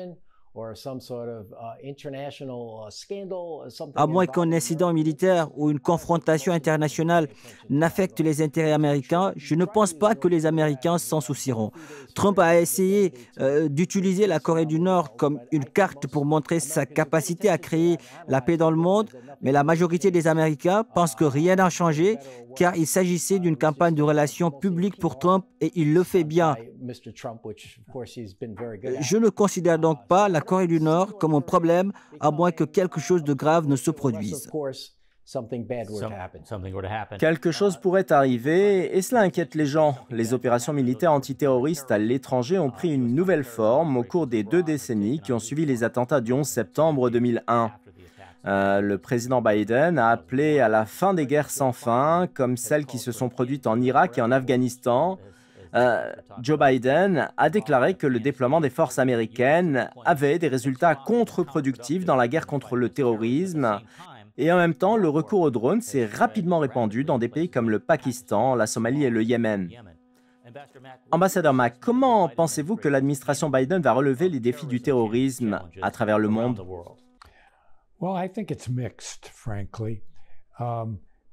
À moins qu'un incident militaire ou une confrontation internationale n'affecte les intérêts américains, je ne pense pas que les Américains s'en soucieront. Trump a essayé euh, d'utiliser la Corée du Nord comme une carte pour montrer sa capacité à créer la paix dans le monde, mais la majorité des Américains pensent que rien n'a changé car il s'agissait d'une campagne de relations publiques pour Trump et il le fait bien. Je ne considère donc pas la la Corée du Nord comme un problème à moins que quelque chose de grave ne se produise. Quelque chose pourrait arriver et cela inquiète les gens. Les opérations militaires antiterroristes à l'étranger ont pris une nouvelle forme au cours des deux décennies qui ont suivi les attentats du 11 septembre 2001. Euh, le président Biden a appelé à la fin des guerres sans fin, comme celles qui se sont produites en Irak et en Afghanistan, euh, Joe Biden a déclaré que le déploiement des forces américaines avait des résultats contre-productifs dans la guerre contre le terrorisme. Et en même temps, le recours aux drones s'est rapidement répandu dans des pays comme le Pakistan, la Somalie et le Yémen. Ambassadeur Mack, comment pensez-vous que l'administration Biden va relever les défis du terrorisme à travers le monde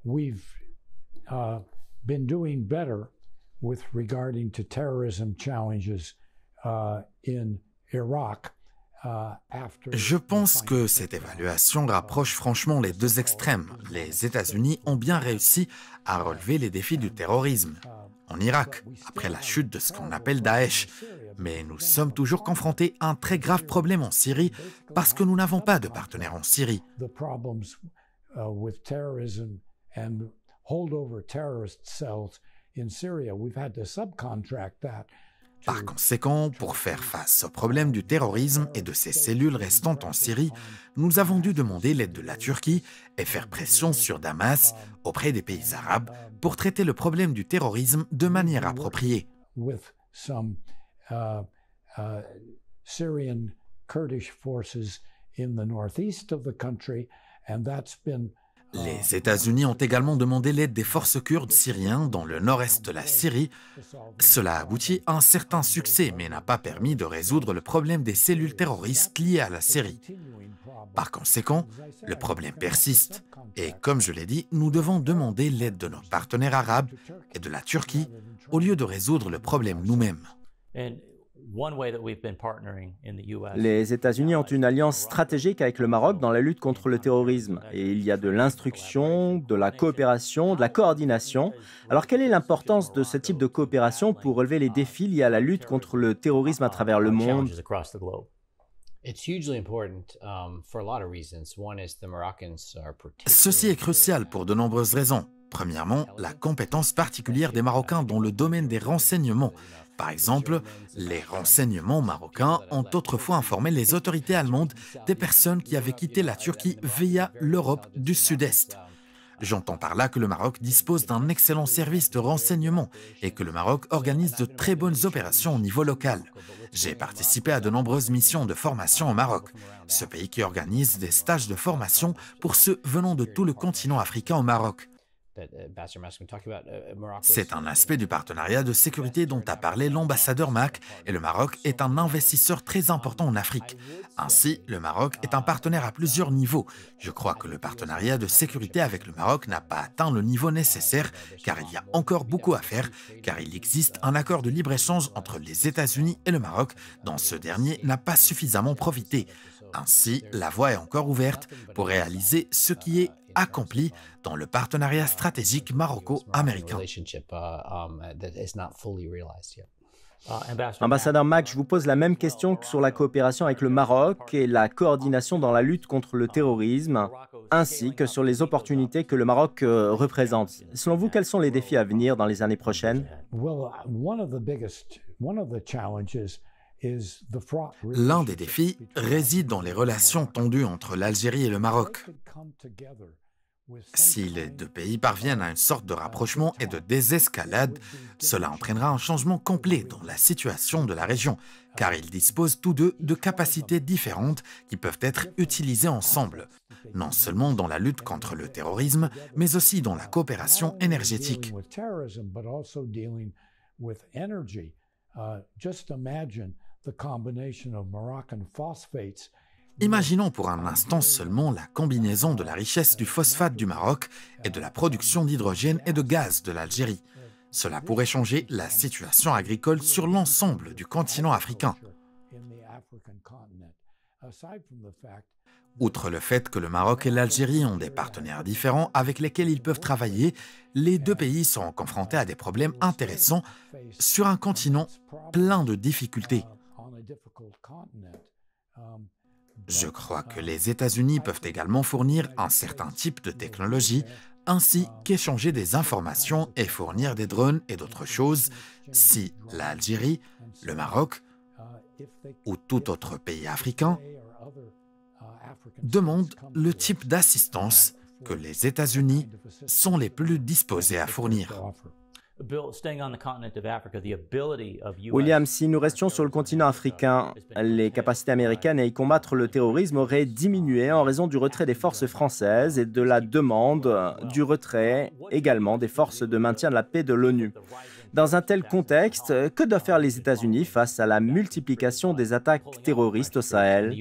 we've been je pense que cette évaluation rapproche franchement les deux extrêmes. Les États-Unis ont bien réussi à relever les défis du terrorisme uh, en Irak, après la chute de ce qu'on appelle Daesh. Mais nous sommes toujours confrontés à un très grave problème en Syrie parce que nous n'avons pas de partenaire en Syrie. Par conséquent, pour faire face au problème du terrorisme et de ses cellules restantes en Syrie, nous avons dû demander l'aide de la Turquie et faire pression sur Damas auprès des pays arabes pour traiter le problème du terrorisme de manière appropriée. Les États-Unis ont également demandé l'aide des forces kurdes syriennes dans le nord-est de la Syrie. Cela aboutit à un certain succès, mais n'a pas permis de résoudre le problème des cellules terroristes liées à la Syrie. Par conséquent, le problème persiste. Et comme je l'ai dit, nous devons demander l'aide de nos partenaires arabes et de la Turquie au lieu de résoudre le problème nous-mêmes. Les États-Unis ont une alliance stratégique avec le Maroc dans la lutte contre le terrorisme et il y a de l'instruction, de la coopération, de la coordination. Alors quelle est l'importance de ce type de coopération pour relever les défis liés à la lutte contre le terrorisme à travers le monde Ceci est crucial pour de nombreuses raisons. Premièrement, la compétence particulière des Marocains dans le domaine des renseignements. Par exemple, les renseignements marocains ont autrefois informé les autorités allemandes des personnes qui avaient quitté la Turquie via l'Europe du Sud-Est. J'entends par là que le Maroc dispose d'un excellent service de renseignement et que le Maroc organise de très bonnes opérations au niveau local. J'ai participé à de nombreuses missions de formation au Maroc, ce pays qui organise des stages de formation pour ceux venant de tout le continent africain au Maroc. Euh, uh, C'est un uh, aspect du partenariat de sécurité dont a parlé l'ambassadeur Mac et le Maroc est un investisseur très important en Afrique. Ainsi, le Maroc est un partenaire à plusieurs niveaux. Je crois que le partenariat de sécurité avec le Maroc n'a pas atteint le niveau nécessaire car il y a encore beaucoup à faire car il existe un accord de libre-échange entre les États-Unis et le Maroc dont ce dernier n'a pas suffisamment profité. Ainsi, la voie est encore ouverte pour réaliser ce qui est accompli dans le partenariat stratégique maroco-américain. Uh, um, uh, Ambassadeur Mack, je vous pose la même question que sur la coopération avec le Maroc et la coordination dans la lutte contre le terrorisme, ainsi que sur les opportunités que le Maroc euh, représente. Selon vous, quels sont les défis à venir dans les années prochaines uh, L'un des défis réside dans les relations tendues entre l'Algérie et le Maroc. Si les deux pays parviennent à une sorte de rapprochement et de désescalade, cela entraînera un changement complet dans la situation de la région, car ils disposent tous deux de capacités différentes qui peuvent être utilisées ensemble, non seulement dans la lutte contre le terrorisme, mais aussi dans la coopération énergétique. Uh, just imagine the combination of Moroccan Imaginons pour un instant seulement la combinaison de la richesse du phosphate du Maroc et de la production d'hydrogène et de gaz de l'Algérie. Cela pourrait changer la situation agricole sur l'ensemble du continent africain. Outre le fait que le Maroc et l'Algérie ont des partenaires différents avec lesquels ils peuvent travailler, les deux pays sont confrontés à des problèmes intéressants sur un continent plein de difficultés. Je crois que les États-Unis peuvent également fournir un certain type de technologie, ainsi qu'échanger des informations et fournir des drones et d'autres choses si l'Algérie, le Maroc ou tout autre pays africain demandent le type d'assistance que les États-Unis sont les plus disposés à fournir. William, si nous restions sur le continent africain, les capacités américaines à y combattre le terrorisme auraient diminué en raison du retrait des forces françaises et de la demande du retrait également des forces de maintien de la paix de l'ONU. Dans un tel contexte, que doivent faire les États-Unis face à la multiplication des attaques terroristes au Sahel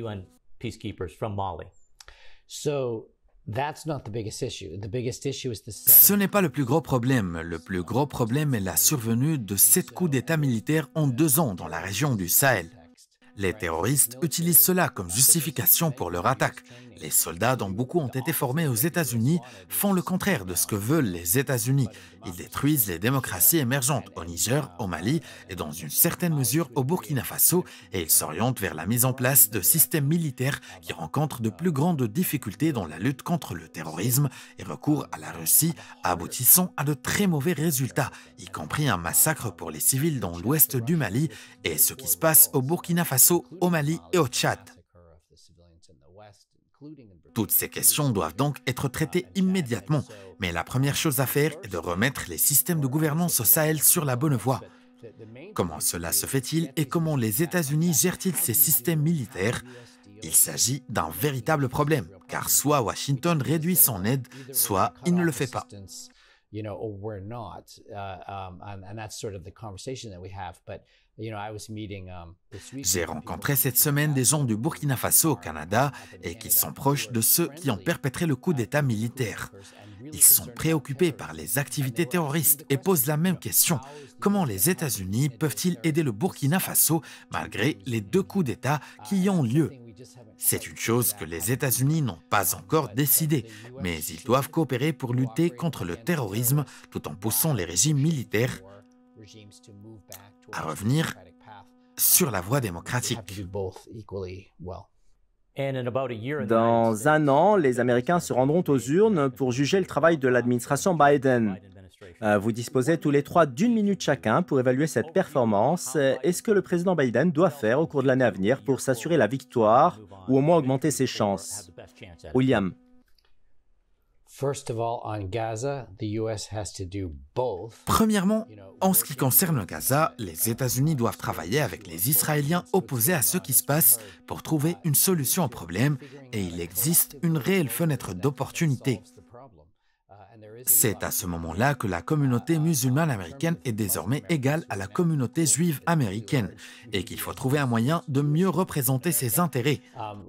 ce n'est pas le plus gros problème. Le plus gros problème est la survenue de sept coups d'État militaires en deux ans dans la région du Sahel. Les terroristes utilisent cela comme justification pour leur attaque. Les soldats, dont beaucoup ont été formés aux États-Unis, font le contraire de ce que veulent les États-Unis. Ils détruisent les démocraties émergentes au Niger, au Mali et dans une certaine mesure au Burkina Faso et ils s'orientent vers la mise en place de systèmes militaires qui rencontrent de plus grandes difficultés dans la lutte contre le terrorisme et recours à la Russie, aboutissant à de très mauvais résultats, y compris un massacre pour les civils dans l'ouest du Mali et ce qui se passe au Burkina Faso au Mali et au Tchad. Toutes ces questions doivent donc être traitées immédiatement, mais la première chose à faire est de remettre les systèmes de gouvernance au Sahel sur la bonne voie. Comment cela se fait-il et comment les États-Unis gèrent-ils ces systèmes militaires Il s'agit d'un véritable problème, car soit Washington réduit son aide, soit il ne le fait pas. conversation Um, J'ai rencontré cette semaine des gens du Burkina Faso au um, Canada et qui sont proches de ceux qui ont perpétré le coup uh, d'État militaire. Ils sont préoccupés par les activités terroristes et posent la même question. Comment les États-Unis peuvent-ils aider le Burkina Faso malgré les deux coups d'État uh, qui y ont lieu c'est une chose que les États-Unis n'ont pas um, encore uh, décidée, mais ils doivent coopérer pour lutter contre le terrorisme tout en poussant les régimes militaires à revenir sur la voie démocratique. Dans un an, les Américains se rendront aux urnes pour juger le travail de l'administration Biden. Euh, vous disposez tous les trois d'une minute chacun pour évaluer cette performance et ce que le président Biden doit faire au cours de l'année à venir pour s'assurer la victoire ou au moins augmenter ses chances. William. Premièrement, en ce qui concerne Gaza, les États-Unis doivent travailler avec les Israéliens opposés à ce qui se passe pour trouver une solution au problème et il existe une réelle fenêtre d'opportunité c'est à ce moment-là que la communauté musulmane américaine est désormais égale à la communauté juive américaine et qu'il faut trouver un moyen de mieux représenter ses intérêts. Um,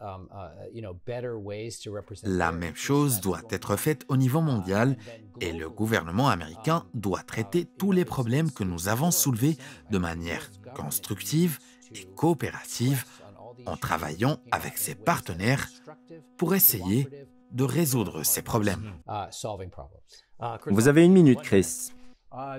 um, uh, uh, la même chose doit être faite au niveau um, mondial et le gouvernement américain uh, doit traiter tous les problèmes que nous avons soulevés de manière constructive et coopérative en travaillant avec ses partenaires pour essayer de résoudre ces problèmes. Ah, ah, Vous avez une minute, Chris. Ah,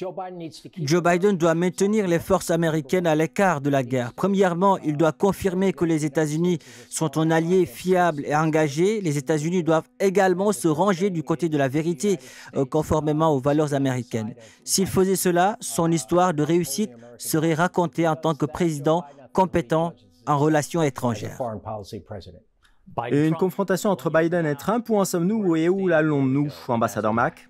Joe Biden doit maintenir les forces américaines à l'écart de la guerre. Premièrement, il doit confirmer que les États-Unis sont un allié fiable et engagé. Les États-Unis doivent également se ranger du côté de la vérité, euh, conformément aux valeurs américaines. S'il faisait cela, son histoire de réussite serait racontée en tant que président compétent en relations étrangères. Une confrontation entre Biden et Trump, où en sommes-nous et où allons-nous, ambassadeur Mack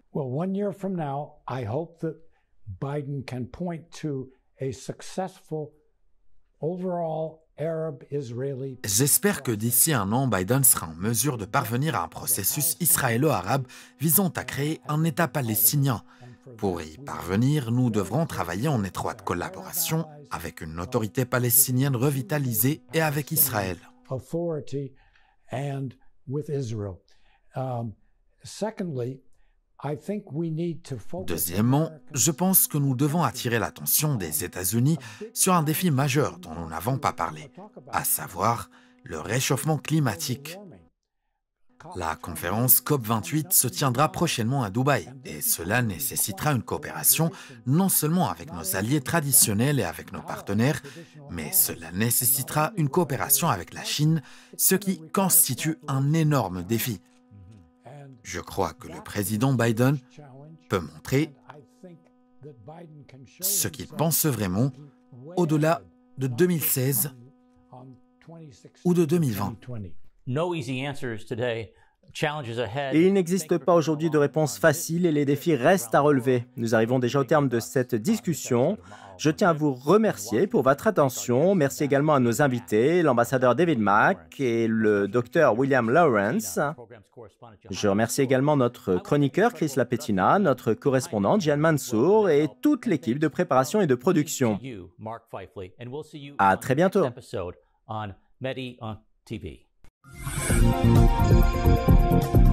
J'espère que d'ici un an, Biden sera en mesure de parvenir à un processus israélo-arabe visant à créer un État palestinien. Pour y parvenir, nous devrons travailler en étroite collaboration avec une autorité palestinienne revitalisée et avec Israël and with Israel. Um, Deuxièmement, je pense que nous devons attirer l'attention des États-Unis sur un défi majeur dont nous n'avons pas parlé, à savoir le réchauffement climatique. La conférence COP28 se tiendra prochainement à Dubaï et cela nécessitera une coopération non seulement avec nos alliés traditionnels et avec nos partenaires, mais cela nécessitera une coopération avec la Chine, ce qui constitue un énorme défi. Je crois que le président Biden peut montrer ce qu'il pense vraiment au-delà de 2016 ou de 2020 il n'existe pas aujourd'hui de réponse facile et les défis restent à relever. Nous arrivons déjà au terme de cette discussion. Je tiens à vous remercier pour votre attention. Merci également à nos invités, l'ambassadeur David Mack et le docteur William uh, Lawrence. Je remercie également notre chroniqueur Chris Lapetina, notre correspondante Jeanne Mansour et toute l'équipe de préparation et de production. À très bientôt. 啊。